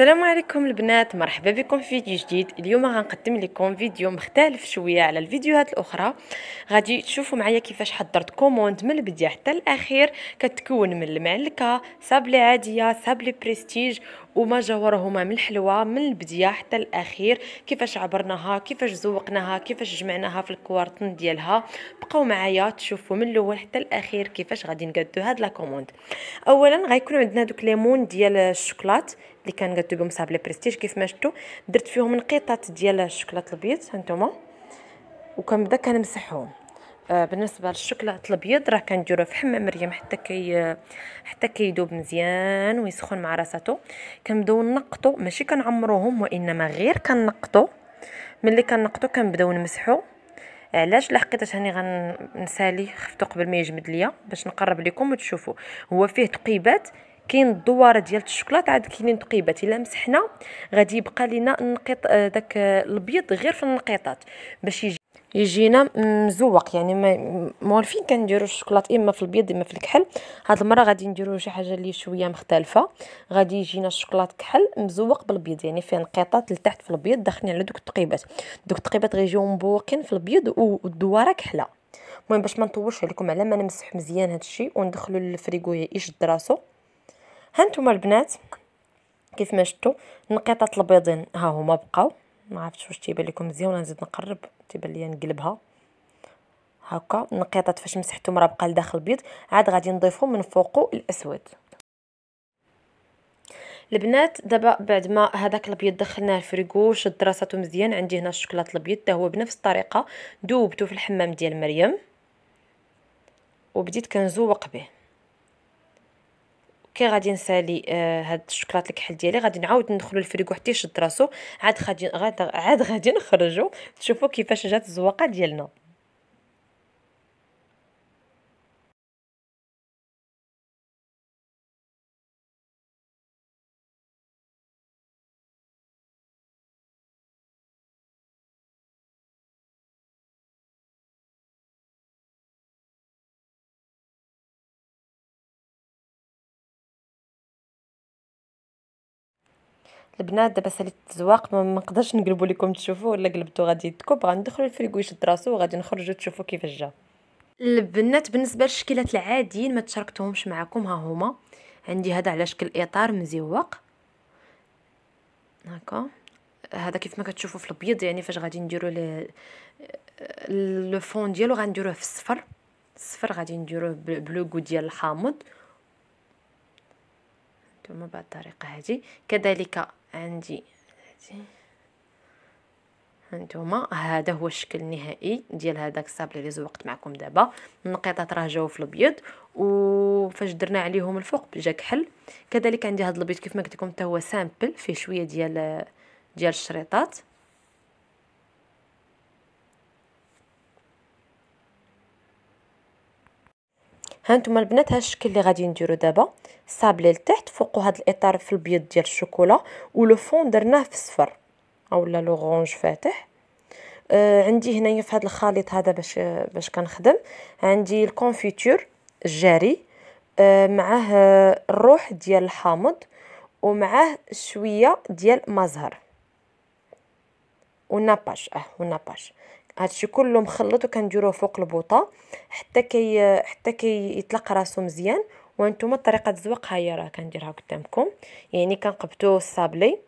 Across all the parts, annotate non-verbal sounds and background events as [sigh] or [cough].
السلام عليكم البنات مرحبا بكم في فيديو جديد اليوم غنقدم لكم فيديو مختلف شويه على الفيديوهات الاخرى غادي تشوفوا معايا كيفاش حضرت كوموند من البدايه حتى الاخير كتكون من المعلكه سابلي عاديه سابلي بريستيج وما جاورهما من الحلوى من البدايه حتى الاخير كيفاش عبرناها كيفاش زوقناها كيفاش جمعناها في الكوارتن ديالها بقاو معايا تشوفوا من الاول حتى الاخير كيفاش غادي نقادو هاد لا كوموند اولا غيكون عندنا دوك ليمون ديال الشوكولات اللي كان قد لكم صاحب لي بريستيج كيف ما شفتوا درت فيهم نقيطات ديال الشوكولات الابيض هانتوما وكنبدا كنمسحهم آه بالنسبه للشوكولاط الابيض راه كنديروه في حمام مريم حتى كي حتى كيذوب مزيان ويسخن مع راساتو كنبداو نقطو ماشي كنعمروهم وانما غير كنقطو ملي كنقطو كنبداو نمسحو علاش لحقيتاش هاني غنسالي خفتو قبل ما يجمد ليا باش نقرب لكم وتشوفوا هو فيه تقيبات كاين الدوار ديال الشوكولات عاد كاينين تقيبات الا مسحنا غادي يبقى لينا النقيط آه، داك الابيض غير في النقيطات باش يجي يجينا مزوق يعني موالفين كنديروا الشوكولات اما في البيض اما في الكحل هاد المره غادي نديروا شي حاجه اللي شويه مختلفه غادي يجينا الشوكولات كحل مزوق بالبيض يعني فيه نقيطات لتحت في البيض داخلين على دوك التقيبات دوك التقيبات غيجيو مبوقين في البيض والدواره كحله المهم باش ما نطولش عليكم على ما نمسح مزيان هادشي وندخلو للفريغو يشد راسو هانتوما البنات كيف ما شفتوا النقيطات البيضين ها هما بقاو ما عرفتش واش تيبان لكم مزيان ولا نزيد نقرب تيبان لي نقلبها هكا النقيطات فاش مسحتهم راه بقى لداخل بيض عاد غادي نضيفو من فوقو الاسود البنات دابا بعد ما هذاك الابيض دخلناه الفريكو شد راساتو مزيان عندي هنا الشكلاط الابيض هو بنفس الطريقه ذوبته في الحمام ديال مريم وبديت كنزوق به كي غادي نسالي آه هاد الشوكولاط الكحل ديالي غادي نعاود ندخلو للفريكو حتى يشد راسو عاد غادي عاد غادي نخرجو تشوفوا كيفاش جات الزواقه ديالنا البنات دابا ساليت الزواق ما نقدرش نقلبوا لكم تشوفوا ولا قلبتو غادي تكب غندخلوا الفريكو يشد راسو وغادي نخرجوا تشوفوا كيفاش جا البنات بالنسبه للشكيلات العاديين ما تشاركتهمش معكم ها هما عندي هذا على شكل اطار مزيوق هكا هذا كيف ما كتشوفوا في الابيض يعني فاش غادي نديروا ل... لو فون ديالو غنديروه في الصفر الصفر غادي نديروه بلوغو ديال الحامض ثم بهاد الطريقه هذه كذلك عندي هانتوما هذا هو الشكل النهائي ديال هذاك الصابلي اللي زوقت معكم دابا النقيطات راه جاو في الابيض وفاش درنا عليهم الفوق جا كحل كذلك عندي هذا الابيض كيف ما قلت لكم حتى هو سامبل فيه شويه ديال ديال الشريطات ها نتوما البنات الشكل اللي غادي نديرو دابا صابلي لتحت فوقو هاد الاطار في البيض ديال الشوكولا ولو فون درناه في الصفر اولا لوغونج فاتح آه عندي هنايا في هاد الخليط هذا باش آه باش كنخدم عندي الكونفيتور الجاري آه معاه الروح ديال الحامض ومعاه شويه ديال مزهر وناباش اه وناباش هادشي كله مخلط وكنديروه فوق البوطه حتى كي حتى كيطلق يطلق راسو مزيان وانتم طريقه الزواق هي راه كنديرها قدامكم يعني كنقبتو الصابلي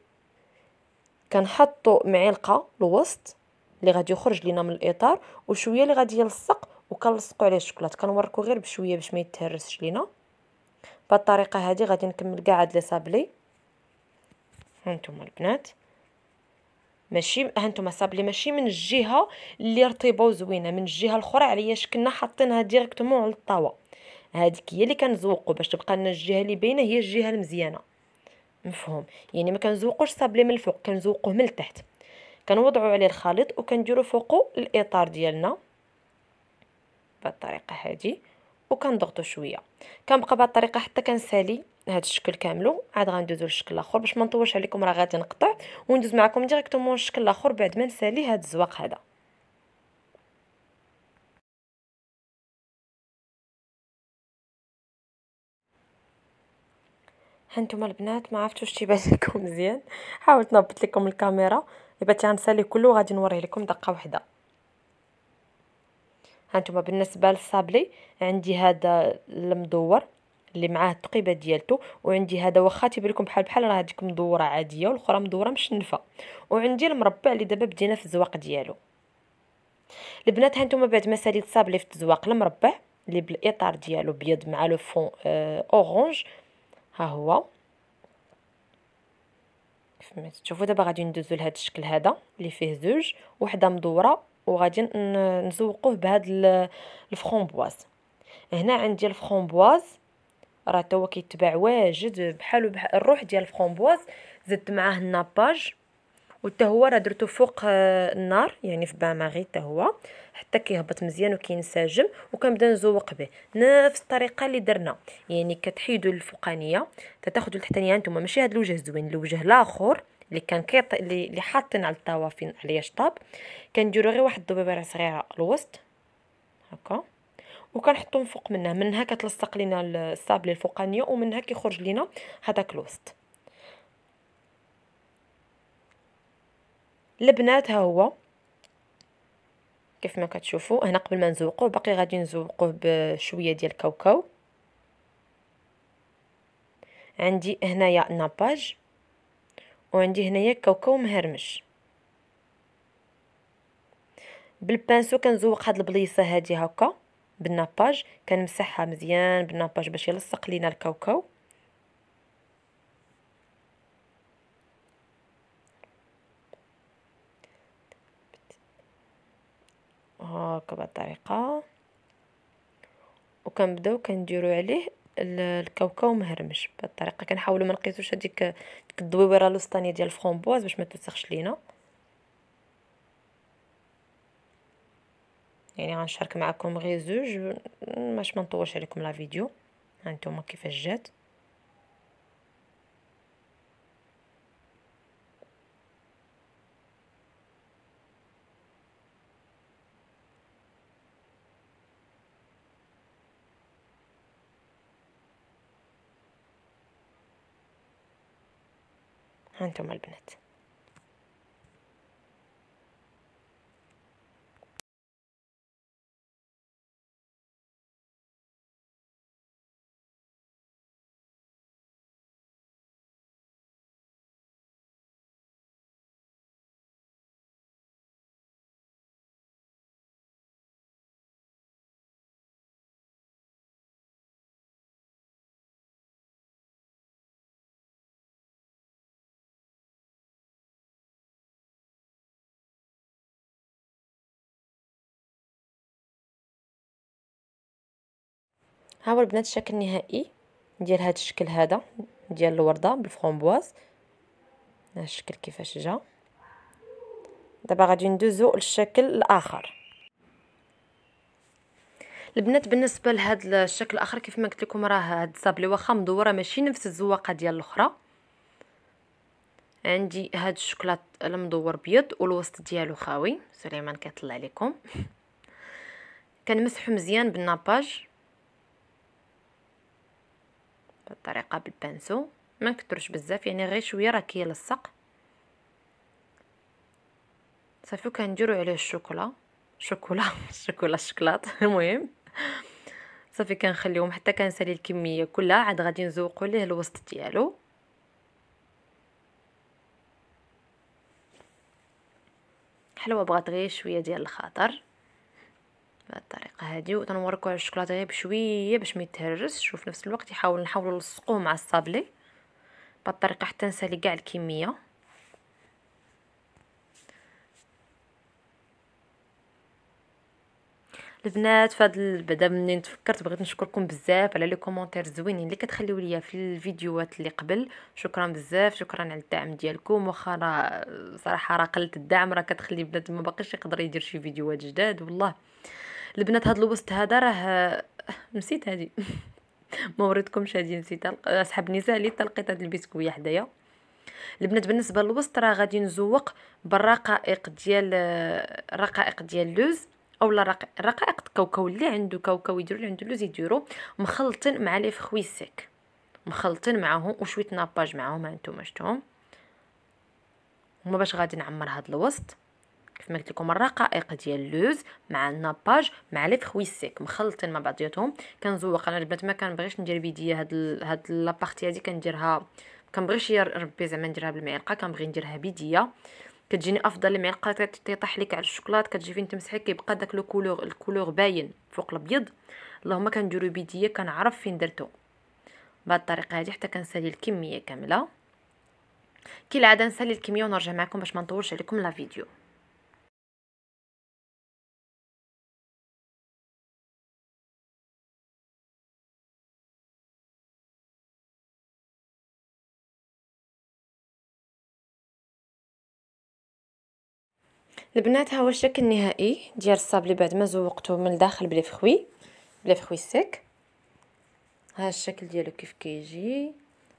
كنحطو معلقه الوسط اللي غادي يخرج لينا من الاطار وشويه اللي غادي يلصق وكنلصقو عليه الشوكولاته كنوركو غير بشويه باش ما يتهرسش لينا بالطريقه هذه غادي نكمل كاع هاد لي صابلي هانتوما البنات ماشي هانتوما صابلي ماشي من الجهه اللي رطيبه وزوينه من الجهه الاخرى علاش كنا حاطينها ديريكتومون على الطاوه هذيك هي اللي كنزوقوا باش تبقى لنا الجهه اللي باينه هي الجهه المزيانه مفهوم يعني ما كنزوقوش صابلي من الفوق كنزوقوه من التحت كنوضعوا عليه الخليط وكنديروا فوقه الاطار ديالنا بهالطريقه هذه وكنضغطوا شويه كنبقى الطريقه حتى كنسالي هذا الشكل كاملو عاد غندوزو للشكل الاخر باش ما نطولش عليكم راه غادي نقطع وندوز معكم ديريكتومون الشكل الاخر بعد ما نسالي هذا الزواق هذا هانتوما البنات ما عرفتوش تيبان لكم مزيان حاولت نهبط لكم الكاميرا دابا تنسالي كله غادي نوريه لكم دقه واحده هانتوما بالنسبه للصابلي عندي هذا المدور اللي معاه التقيبه ديالته وعندي هذا واخا تيبان لكم بحال بحال راه هذيك مدوره عاديه والاخرى مدوره مشنفه وعندي المربع اللي دابا بدينا في الزواق ديالو البنات هانتوما بعد ما ساليت الصابلي في الزواق المربع اللي بالاطار ديالو بيض مع لو فون آه، اورانج ها هو كما تشوفوا دابا غادي ندوزو لهذا الشكل هذا اللي فيه زوج وحده مدوره وغادي نزوقوه بهاد الفرومبواز هنا عندي الفرومبواز راه توا كيتباع واجد بحالو بحال الروح ديال الفرومبواز زدت معاه الناباج وتا هو راه درتو فوق آه، النار يعني في باماغي تا هو حتى كيهبط مزيان وكينسجم وكنبدا نزوق به نفس الطريقه اللي درنا يعني كتحيدوا الفوقانيه تتاخذوا التحتانيه نتوما ماشي هذا الوجه الزوين الوجه الاخر اللي كان كيط اللي, اللي حاطين على الطوافين على شطاب كنديروا غير واحد الضبيبره صغيره الوسط هكا وكنحطهم فوق منها منها كتلصق لينا الصابلي الفوقانيه ومنها كيخرج لينا هذاك الوسط البنات ها هو كيف ما كتشوفوا هنا قبل ما نزوقوه باقي غادي نزوقوه بشويه ديال الكاوكاو عندي هنايا ناباج وعندي هنايا كاوكاو مهرمش بالبانسو كنزوق هاد البليصه هادي هكا بالناباج كنمسحها مزيان بالناباج باش يلصق لينا الكاوكاو هاكا بهاد الطريقه وكنبداو كنديرو عليه الكاوكاو مهرمش بهاد الطريقه كنحاولوا ما نقيسوش هذيك الدويوره لوسطانيه ديال الفرومبواز باش ما توسخش لينا يعني غنشارك معكم غير زوج باش ما نطولش عليكم لا فيديو هانتوما كيفاش جات هانتوما البنات ها هو البنات الشكل النهائي ديال هذا الشكل هذا ديال الورده بالفرومبواز ها الشكل كيفاش جا دابا غادي ندوزو للشكل الاخر البنات بالنسبه لهذا الشكل الاخر كيف ما قلت لكم راه هاد الصابلي واخا مدوره ماشي نفس الزواقه ديال الاخرى عندي هاد الشوكولات المدور بيض والوسط ديالو خاوي سليمان كيطلع لكم [laughs] كنمسحو مزيان بالناباج بهاد الطريقه بالبانسو ما نكثرش بزاف يعني غير شويه راه كيلصق صافي كنديروا عليه الشوكولا شوكولا الشوكولا [laughs] الشكلاط المهم صافي كنخليهم حتى كنسالي الكميه كلها عاد غادي نزوقوا ليه الوسط ديالو حلوه بغات غير شويه ديال الخاطر بهاد الطريقه هادي وتنوركو على الشوكولاته غير بشويه باش ما يتهرسش وفي نفس الوقت يحاول نحاولوا نلصقوه مع الصابلي بهاد الطريقه حتى نسالي كاع الكميه البنات فهاد بعدا منين تفكرت بغيت نشكركم بزاف على لي كومونتير زوينين اللي كتخليو ليا في الفيديوهات اللي قبل شكرا بزاف شكرا على الدعم ديالكم واخا راه صراحه راه قله الدعم راه كتخلي البنات ما باقيش يقدر يدير شي فيديوهات جداد والله البنات هاد الوسط هذا راه آه، نسيت هادي [laughs] ما وريتكمش هادي نسيتها اصحاب النساء اللي تلقيت هاد البسكويه حدايا البنات بالنسبه للوسط راه غادي نزوق بالرقائق ديال الرقائق آه، ديال اللوز اولا رقائق الكاوكاو اللي عنده كاوكاو يديروا اللي عنده اللوز يديروا مخلطين مع لي فخوي سيك مخلطين معاهم وشويه ناباج معاهم هانتوما شفتوهم هما باش غادي نعمر هاد الوسط كيف ما قلت لكم الرقائق ديال اللوز مع الناباج مع لي فخوي سيك مخلطين مع بعضياتهم كنزوق انا البنات ما كنبغيش ندير بيديا هاد ال... هاد لابارتي هادي كنديرها كنبغيش ربي زعما نديرها بالمعلقه كنبغي نديرها بيديا كتجيني افضل المعلقه تيطيح لك على الشوكولات كتجي فين تمسحي كيبقى داك لو كولور الكولور باين فوق الابيض اللهم كنديرو بيديا كنعرف فين درتو بهاد الطريقه هادي حتى كنسالي الكميه كامله كي العاده نسالي الكميه ونرجع معكم باش ما نطولش عليكم لا فيديو البنات ها هو الشكل النهائي ديال الصابلي بعد ما زوقته من الداخل بلي فخوي بلي فخوي سيك ها الشكل ديالو كيف كيجي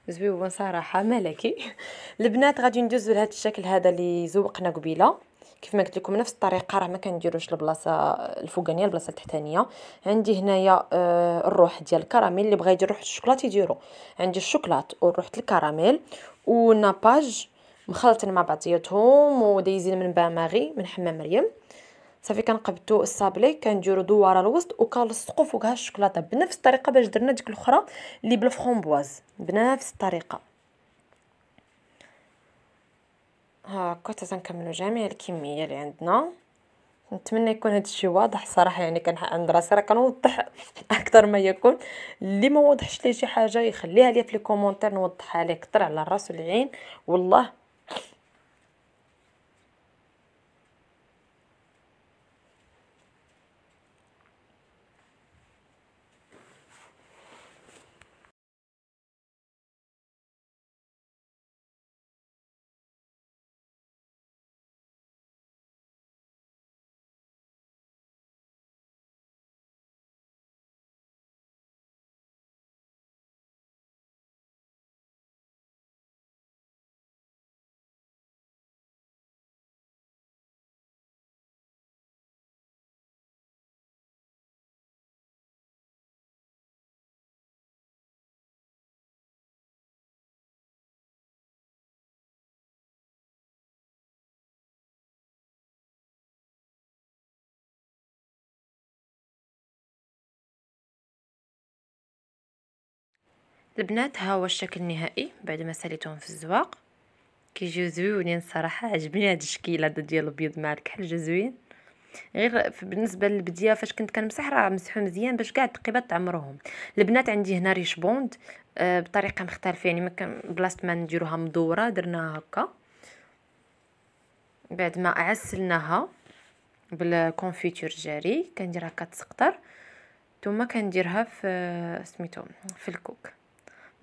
زويون صراحه ملكي [laughs] البنات غادي ندوزو لهذا الشكل هذا اللي زوقنا قبيله كيف ما قلت لكم نفس الطريقه راه ما كنديروش البلاصه الفوقانيه البلاصه التحتانيه عندي هنايا آه الروح ديال الكراميل اللي بغى يدير روح الشوكولاتة يديرو عندي الشوكولات وروحه الكراميل وناباج مخلطين مع بعضياتهم ودايزين من باماغي ماغي من حمام مريم صافي كنقبتو الصابلي كنديرو دوار الوسط وكنلصقو فوقها الشوكولاته بنفس الطريقه باش درنا ديك الاخرى اللي بالفرومبواز بنفس الطريقه هاكا كنت تنكملو جميع الكميه اللي عندنا نتمنى يكون هذا الشيء واضح صراحه يعني كان عند راسي راه كنوضح [laughs] اكثر ما يكون اللي ما وضحش لي شي حاجه يخليها لي في لي كومونتير نوضحها ليه اكثر على الراس والعين والله البنات ها هو الشكل النهائي بعد ما ساليتهم في الزواق كيجيو زوينين صراحه عجبني هاد الشكيله ديال الابيض مع الكحل جا زوين غير بالنسبه للبديه فاش كنت كنمسح راه مسحو مزيان باش كاع التقيبات تعمروهم البنات عندي هنا ريش بوند آه، بطريقه مختلفه يعني ما كان بلاصه ما نديروها مدوره درناها هكا بعد ما عسلناها بالكونفيتور جاري كنديرها كتسقطر ثم كنديرها في آه، سميتو في الكوك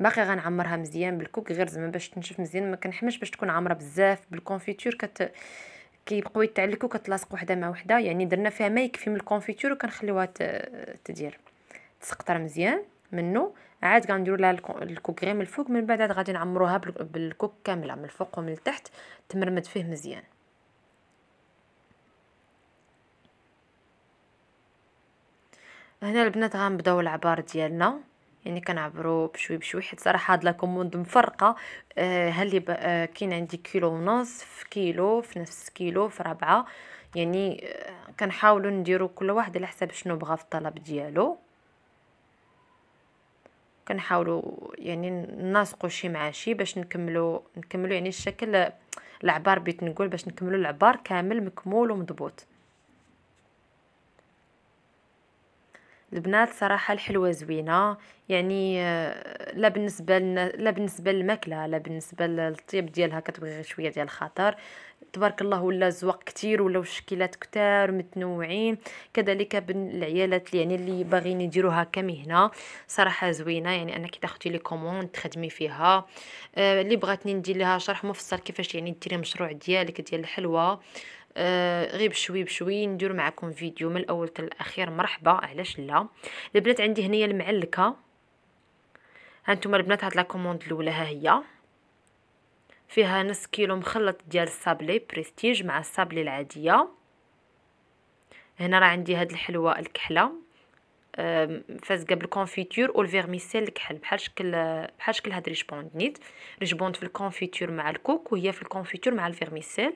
باقي غنعمرها مزيان بالكوك غير زعما باش تنشف مزيان ما كنحملش باش تكون عامره بزاف بالكونفيتور كت كيبقاو يتعلقوا كتلاصق وحده مع وحده يعني درنا فيها ما يكفي من الكونفيتور وكنخليوها تدير تسقطر مزيان منو عاد غنديروا لها الكوك غير من الفوق من بعد عاد غادي نعمروها بالكوك كامله من الفوق ومن التحت تمرمد فيه مزيان هنا البنات غنبداو العبار ديالنا يعني كنعبروا بشوي بشوي حيت صراحه هاد لا كوموند مفرقه آه هل آه كاين عندي كيلو ونص في كيلو في نفس كيلو في ربعه يعني آه كنحاولوا نديروا كل واحد على حساب شنو بغا في الطلب ديالو كنحاولوا يعني نناسقوا شي مع شي باش نكملوا نكملوا يعني الشكل العبار بيت نقول باش نكملوا العبار كامل مكمول ومضبوط البنات صراحة الحلوة زوينة يعني آه، لا بالنسبة لا بالنسبة للماكلة لا بالنسبة للطيب ديالها كتبغي غير شوية ديال الخاطر تبارك الله ولا زواق كتير ولا شكيلات كتار متنوعين كذلك العيالات يعني اللي باغيين يديروها كمهنه صراحه زوينه يعني انك تاخدي لي كوموند تخدمي فيها آه، اللي بغاتني ندير لها شرح مفصل كيفاش يعني ديري مشروع ديالك ديال الحلوى آه، غير بشوي بشوي ندير معكم فيديو من الاول حتى الاخير مرحبا علاش لا البنات عندي هنايا المعلكه هانتوما البنات هاد لا كوموند الاولى ها هي فيها نص كيلو مخلط ديال الصابلي بريستيج مع الصابلي العاديه هنا راه عندي هاد الحلوه الكحله فازقه بالكونفيتور والفيرميسيل الكحل بحال شكل بحال شكل هاد ريش بوند نيت ريش بوند في الكونفيتور مع الكوك وهي في الكونفيتور مع الفيرميسيل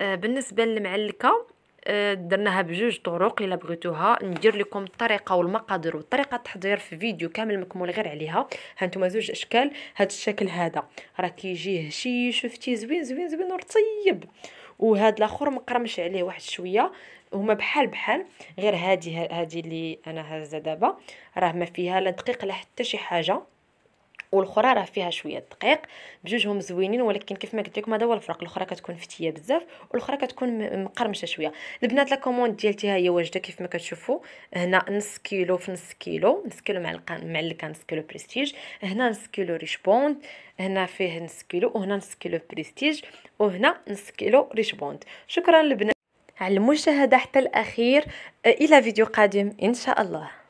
آه، بالنسبه للمعلكه آه، درناها بجوج طرق الا بغيتوها ندير لكم الطريقه والمقادير وطريقه التحضير في فيديو كامل مكمول غير عليها هانتوما زوج اشكال هذا الشكل هذا راه كيجي هشي شفتي زوين زوين زوين ورطيب وهذا الاخر مقرمش عليه واحد شويه هما بحال بحال غير هذه هذه اللي انا هازه دابا راه ما فيها لا دقيق لا حتى شي حاجه والاخرى راه فيها شويه دقيق بجوجهم زوينين ولكن كيف ما قلت لكم هذا هو الفرق الاخرى كتكون فتيه بزاف والاخرى كتكون مقرمشه شويه البنات لا كوموند ديالتي ها هي واجده كيف ما كتشوفوا هنا نص كيلو في نص كيلو نص كيلو معلقه معلقه نص كيلو بريستيج هنا نص كيلو ريش بوند هنا فيه نص كيلو وهنا نص كيلو بريستيج وهنا نص كيلو ريش بوند شكرا البنات على المشاهده حتى الاخير الى فيديو قادم ان شاء الله